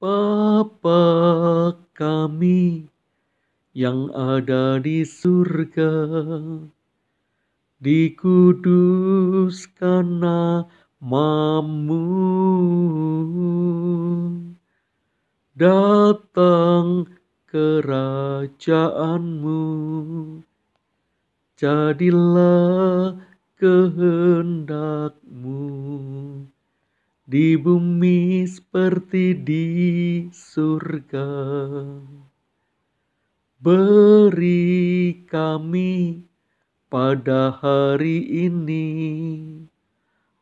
Bapa kami yang ada di surga, dikuduskan namamu. Datang kerajaanmu, jadilah kehendakmu di bumi seperti di surga. Beri kami pada hari ini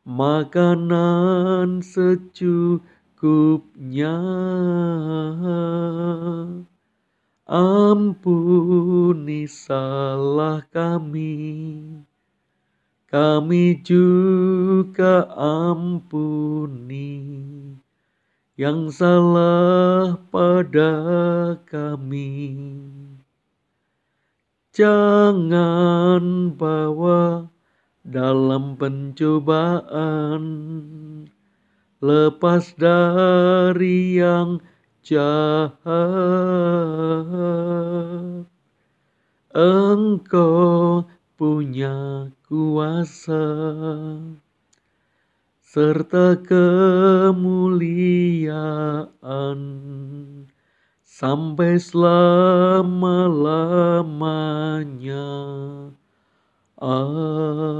makanan secukupnya. Ampuni salah kami, kami juga juga ampuni yang salah pada kami. Jangan bawa dalam pencobaan, lepas dari yang jahat. Engkau punya kuasa serta kemuliaan sampai selama-lamanya. Amin.